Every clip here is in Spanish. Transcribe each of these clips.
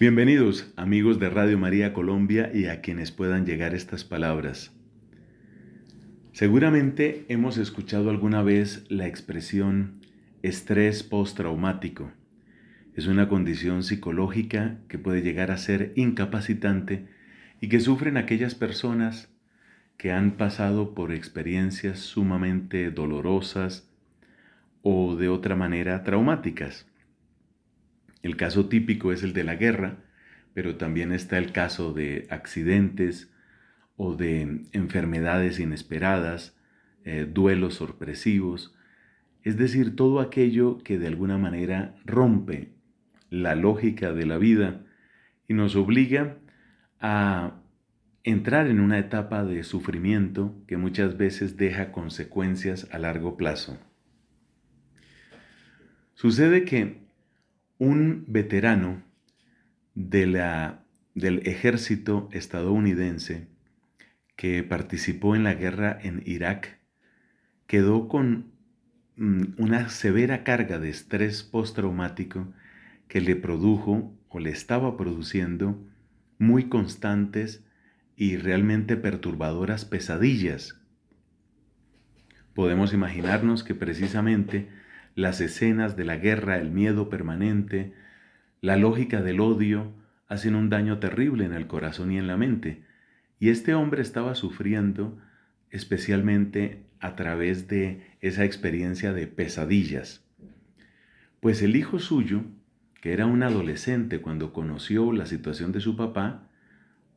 Bienvenidos amigos de Radio María Colombia y a quienes puedan llegar estas palabras. Seguramente hemos escuchado alguna vez la expresión estrés postraumático. Es una condición psicológica que puede llegar a ser incapacitante y que sufren aquellas personas que han pasado por experiencias sumamente dolorosas o de otra manera traumáticas. El caso típico es el de la guerra, pero también está el caso de accidentes o de enfermedades inesperadas, eh, duelos sorpresivos, es decir, todo aquello que de alguna manera rompe la lógica de la vida y nos obliga a entrar en una etapa de sufrimiento que muchas veces deja consecuencias a largo plazo. Sucede que un veterano del ejército estadounidense que participó en la guerra en Irak quedó con mm, una severa carga de estrés postraumático que le produjo o le estaba produciendo muy constantes y realmente perturbadoras pesadillas. Podemos imaginarnos que precisamente las escenas de la guerra, el miedo permanente, la lógica del odio, hacen un daño terrible en el corazón y en la mente. Y este hombre estaba sufriendo especialmente a través de esa experiencia de pesadillas. Pues el hijo suyo, que era un adolescente cuando conoció la situación de su papá,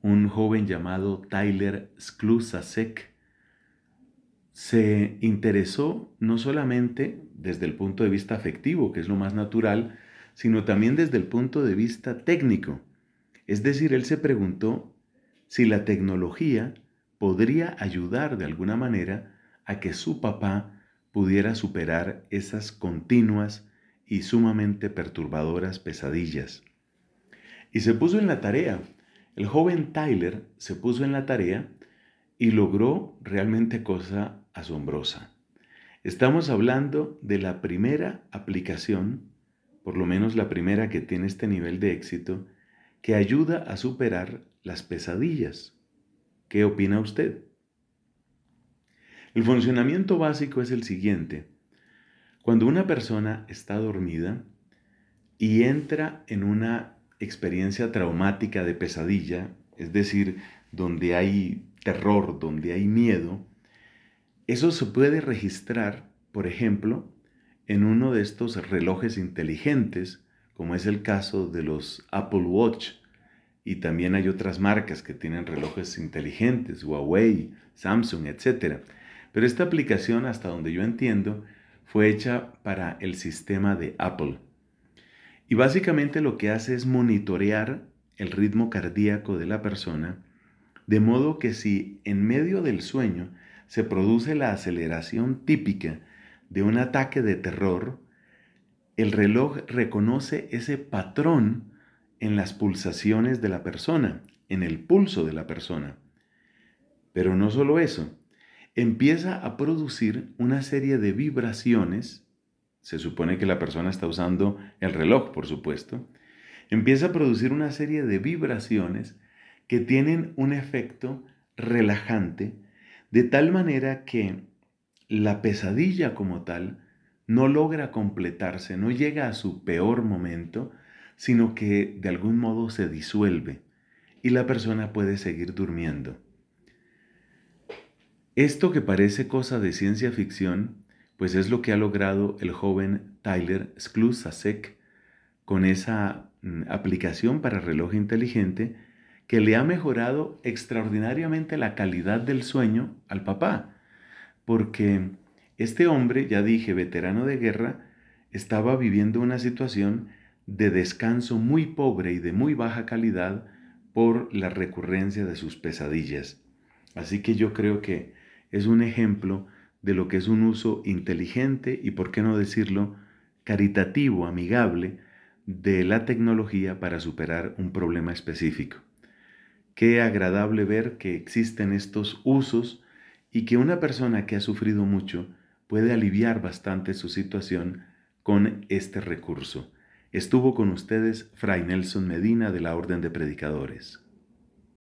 un joven llamado Tyler Sklusasek, se interesó no solamente desde el punto de vista afectivo, que es lo más natural, sino también desde el punto de vista técnico. Es decir, él se preguntó si la tecnología podría ayudar de alguna manera a que su papá pudiera superar esas continuas y sumamente perturbadoras pesadillas. Y se puso en la tarea. El joven Tyler se puso en la tarea y logró realmente cosa asombrosa. Estamos hablando de la primera aplicación, por lo menos la primera que tiene este nivel de éxito, que ayuda a superar las pesadillas. ¿Qué opina usted? El funcionamiento básico es el siguiente. Cuando una persona está dormida y entra en una experiencia traumática de pesadilla, es decir, donde hay terror, donde hay miedo, eso se puede registrar, por ejemplo, en uno de estos relojes inteligentes, como es el caso de los Apple Watch, y también hay otras marcas que tienen relojes inteligentes, Huawei, Samsung, etc. Pero esta aplicación, hasta donde yo entiendo, fue hecha para el sistema de Apple. Y básicamente lo que hace es monitorear el ritmo cardíaco de la persona, de modo que si en medio del sueño se produce la aceleración típica de un ataque de terror, el reloj reconoce ese patrón en las pulsaciones de la persona, en el pulso de la persona. Pero no solo eso, empieza a producir una serie de vibraciones, se supone que la persona está usando el reloj, por supuesto, empieza a producir una serie de vibraciones que tienen un efecto relajante de tal manera que la pesadilla como tal no logra completarse, no llega a su peor momento, sino que de algún modo se disuelve y la persona puede seguir durmiendo. Esto que parece cosa de ciencia ficción, pues es lo que ha logrado el joven Tyler Sklusasek con esa mm, aplicación para reloj inteligente que le ha mejorado extraordinariamente la calidad del sueño al papá, porque este hombre, ya dije, veterano de guerra, estaba viviendo una situación de descanso muy pobre y de muy baja calidad por la recurrencia de sus pesadillas. Así que yo creo que es un ejemplo de lo que es un uso inteligente y, por qué no decirlo, caritativo, amigable, de la tecnología para superar un problema específico. Qué agradable ver que existen estos usos y que una persona que ha sufrido mucho puede aliviar bastante su situación con este recurso. Estuvo con ustedes Fray Nelson Medina de la Orden de Predicadores.